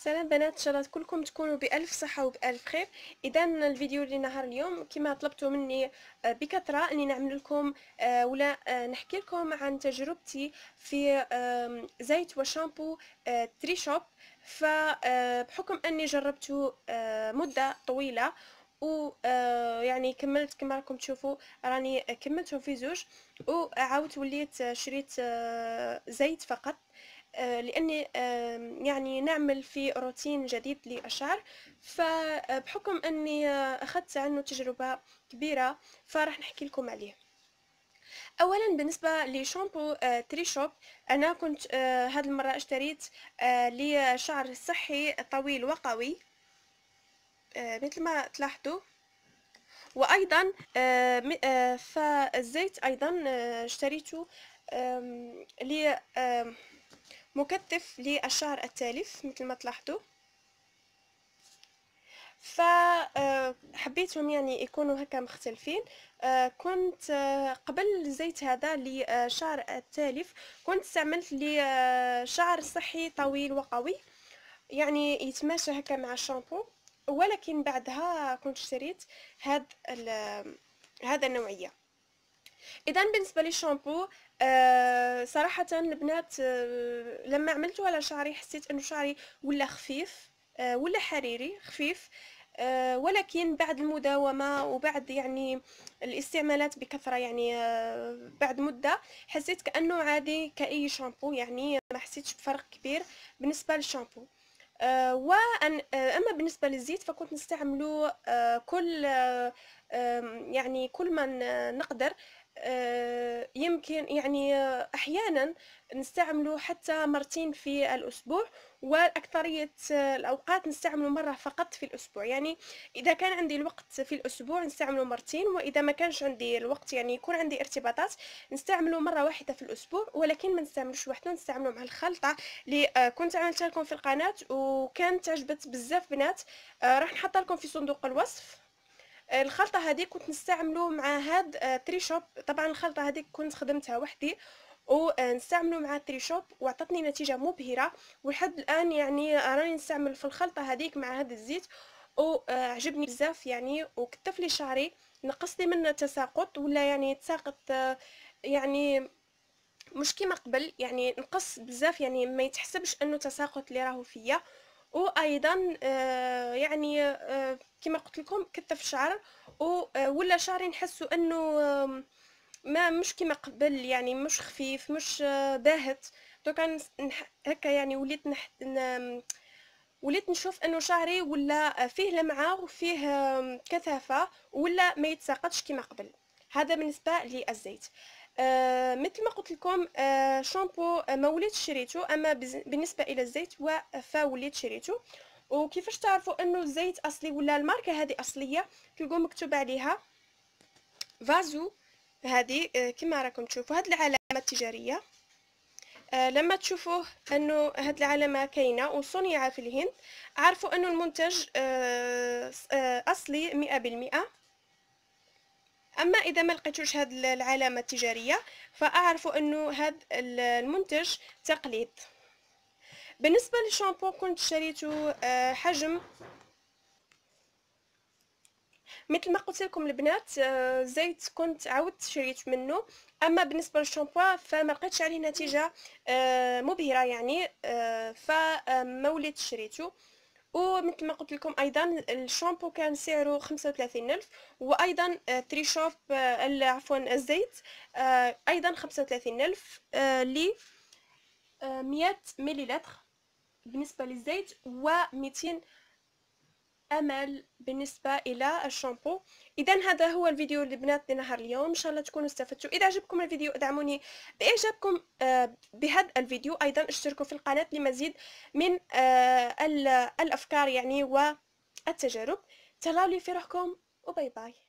سلام بنات ان شاء الله كلكم تكونوا بالف صحه وبالف خير اذا الفيديو اللي نهار اليوم كما طلبتوا مني آه، بكثره اني نعمل لكم آه، ولا آه، نحكي لكم عن تجربتي في زيت وشامبو تري شوب فبحكم اني جربته مده طويله و يعني كملت كما راكم تشوفوا راني كملتهم في زوج وعاودت وليت شريت زيت فقط آه، لاني يعني نعمل في روتين جديد للشعر فبحكم آه، اني آه، اخذت عنه تجربه كبيره فراح نحكي لكم عليه اولا بالنسبه لشامبو تري شوب انا كنت هاد المره اشتريت لشعر صحي طويل وقوي مثل ما تلاحظوا وايضا فالزيت ايضا اشتريته لي مكثف للشهر التالف مثل ما تلاحظوا فحبيتهم آه، يعني يكونوا هكا مختلفين آه، كنت آه، قبل الزيت هذا لشعر التالف كنت استعملت لشعر صحي طويل وقوي يعني يتماشى هكا مع الشامبو ولكن بعدها كنت اشتريت هاد هذا النوعيه اذا بالنسبه للشامبو آه صراحه البنات آه لما عملته على شعري حسيت انه شعري ولا خفيف آه ولا حريري خفيف آه، ولكن بعد المداومه وبعد يعني الاستعمالات بكثره يعني آه، بعد مده حسيت كانه عادي كاي شامبو يعني ما حسيتش بفرق كبير بالنسبه للشامبو آه، وأن أما بالنسبة للزيت فكنت نستعمله كل يعني كل ما نقدر آه، يمكن يعني احيانا نستعمله حتى مرتين في الاسبوع واكثريه آه، الاوقات نستعمله مره فقط في الاسبوع يعني اذا كان عندي الوقت في الاسبوع نستعمله مرتين واذا ما كانش عندي الوقت يعني يكون عندي ارتباطات نستعمله مره واحده في الاسبوع ولكن ما نستعملوش وحده نستعمله مع الخلطه اللي آه، كنت عملتها لكم في القناه وكانت عجبت بزاف بنات راح نحطها لكم في صندوق الوصف الخلطه هذه كنت نستعملو مع هاد تري آه، شوب طبعا الخلطه هذه كنت خدمتها وحدي ونستعملو آه، مع تري شوب وعطتني نتيجه مبهره ولحد الان يعني راني نستعمل في الخلطه هذيك مع هذا الزيت وعجبني آه، بزاف يعني وكتف لي شعري نقص لي من التساقط ولا يعني تساقط يعني مش كيما قبل يعني نقص بزاف يعني ما يتحسبش انه تساقط اللي راهو فيا وايضا آه، يعني آه، كما قلت لكم كثف الشعر آه، ولا شعري نحسوا انه ما مش كما قبل يعني مش خفيف مش باهت دوكا هكا يعني وليت نح... وليت نشوف انه شعري ولا فيه لمعه وفيه كثافه ولا ما يتساقطش كما قبل هذا بالنسبه للزيت آه مثل ما قلت لكم آه شامبو آه، ما وليت شريته اما بالنسبه الى الزيت فوليت شريته وكيفاش تعرفوا انه الزيت اصلي ولا الماركه هذه اصليه تلقوا مكتوب عليها فازو هذه آه كما راكم تشوفوا هذه العلامه التجاريه آه لما تشوفوه انه هاد العلامه كاينه وصنعه في الهند عارفوا انه المنتج آه آه اصلي مئة بالمئة اما اذا ما لقيتوش هاد العلامه التجاريه فاعرفوا انه هاد المنتج تقليد بالنسبه للشامبو كنت شريته آه، حجم مثل ما قلت لكم البنات آه، زيت كنت عاودت شريت منه اما بالنسبه للشامبو فما لقيتش عليه نتيجه آه، مبهره يعني فما وليت شريته ومثل ما قلت لكم ايضا الشامبو كان سعره 35000 وايضا تري آه، شوب آه، عفوا الزيت آه، ايضا 35000 ل 100 مليلتر بالنسبه للزيت و 200 امل بالنسبه الى الشامبو اذا هذا هو الفيديو بنات لنهار اليوم ان شاء الله تكونوا استفدتوا اذا عجبكم الفيديو ادعموني باعجابكم آه، بهذا الفيديو ايضا اشتركوا في القناه لمزيد من آه، الافكار يعني والتجارب تهلاو في روحكم وباي باي